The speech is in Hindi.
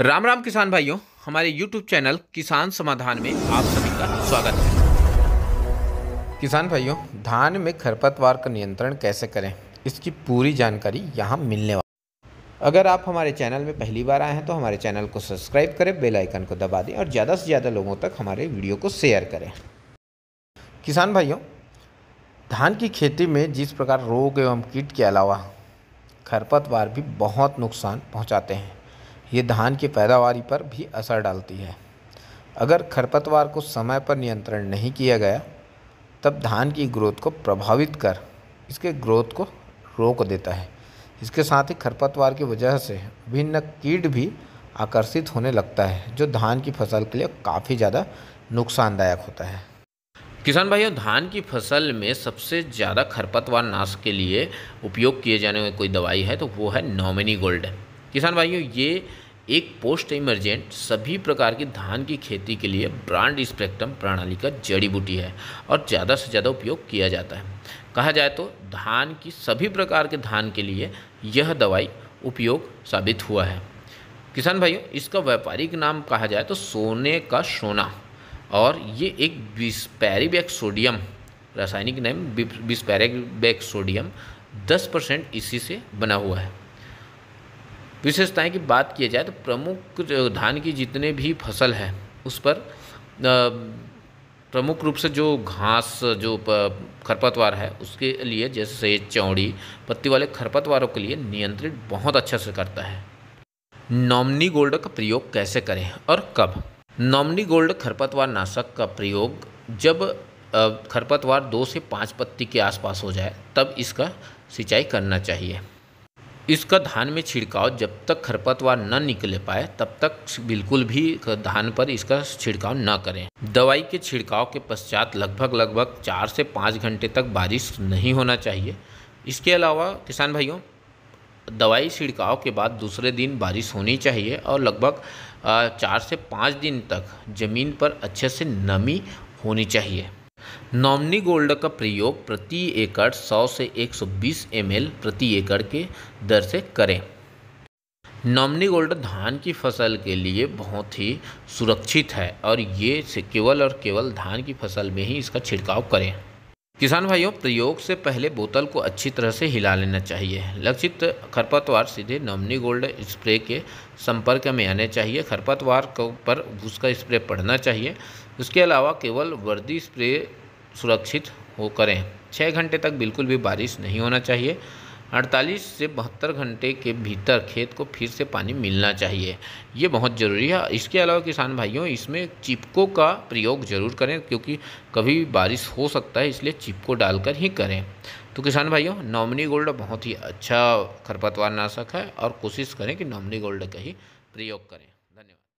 राम राम किसान भाइयों हमारे YouTube चैनल किसान समाधान में आप सभी का स्वागत है किसान भाइयों धान में खरपतवार का नियंत्रण कैसे करें इसकी पूरी जानकारी यहाँ मिलने वाली अगर आप हमारे चैनल में पहली बार आए हैं तो हमारे चैनल को सब्सक्राइब करें बेल आइकन को दबा दें और ज़्यादा से ज़्यादा लोगों तक हमारे वीडियो को शेयर करें किसान भाइयों धान की खेती में जिस प्रकार रोग एवं कीट के अलावा खरपतवार भी बहुत नुकसान पहुँचाते हैं ये धान की पैदावार पर भी असर डालती है अगर खरपतवार को समय पर नियंत्रण नहीं किया गया तब धान की ग्रोथ को प्रभावित कर इसके ग्रोथ को रोक देता है इसके साथ ही खरपतवार की वजह से भिन्न कीट भी आकर्षित होने लगता है जो धान की फसल के लिए काफ़ी ज़्यादा नुकसानदायक होता है किसान भाइयों धान की फसल में सबसे ज़्यादा खरपतवार नाश के लिए उपयोग किए जाने वाली कोई दवाई है तो वो है नॉमिनी गोल्ड किसान भाइयों ये एक पोस्ट इमरजेंट सभी प्रकार की धान की खेती के लिए ब्रांड स्पेक्ट्रम प्रणाली का जड़ी बूटी है और ज़्यादा से ज़्यादा उपयोग किया जाता है कहा जाए तो धान की सभी प्रकार के धान के लिए यह दवाई उपयोग साबित हुआ है किसान भाइयों इसका व्यापारिक नाम कहा जाए तो सोने का सोना और ये एक बिस्पैरिबैक सोडियम रासायनिक नाम बिस्पैरिबैक सोडियम दस परसेंट इसी से बना हुआ है विशेषताएं की बात किया जाए तो प्रमुख धान की जितने भी फसल हैं उस पर प्रमुख रूप से जो घास जो खरपतवार है उसके लिए जैसे चौड़ी पत्ती वाले खरपतवारों के लिए नियंत्रित बहुत अच्छा से करता है नॉमनी गोल्ड का प्रयोग कैसे करें और कब नॉमनी गोल्ड खरपतवार नाशक का प्रयोग जब खरपतवार दो से पाँच पत्ती के आसपास हो जाए तब इसका सिंचाई करना चाहिए इसका धान में छिड़काव जब तक खरपतवार न निकले पाए तब तक बिल्कुल भी धान पर इसका छिड़काव न करें दवाई के छिड़काव के पश्चात लगभग लगभग चार से पाँच घंटे तक बारिश नहीं होना चाहिए इसके अलावा किसान भाइयों दवाई छिड़काव के बाद दूसरे दिन बारिश होनी चाहिए और लगभग चार से पाँच दिन तक ज़मीन पर अच्छे से नमी होनी चाहिए नॉमनी गोल्ड का प्रयोग प्रति एकड़ 100 से 120 एमएल प्रति एकड़ के दर से करें नॉमनी गोल्ड धान की फसल के लिए बहुत ही सुरक्षित है और ये केवल और केवल धान की फसल में ही इसका छिड़काव करें किसान भाइयों प्रयोग से पहले बोतल को अच्छी तरह से हिला लेना चाहिए लक्षित खरपतवार सीधे नॉमनी गोल्ड स्प्रे के संपर्क में आने चाहिए खरपतवार पर उसका स्प्रे पड़ना चाहिए उसके अलावा केवल वर्दी स्प्रे सुरक्षित हो करें छः घंटे तक बिल्कुल भी बारिश नहीं होना चाहिए 48 से बहत्तर घंटे के भीतर खेत को फिर से पानी मिलना चाहिए ये बहुत ज़रूरी है इसके अलावा किसान भाइयों इसमें चिपको का प्रयोग ज़रूर करें क्योंकि कभी बारिश हो सकता है इसलिए चिपको डालकर ही करें तो किसान भाइयों नॉमिनी गोल्ड बहुत ही अच्छा खरपतवार नाशक है और कोशिश करें कि नॉमिनी गोल्ड का ही प्रयोग करें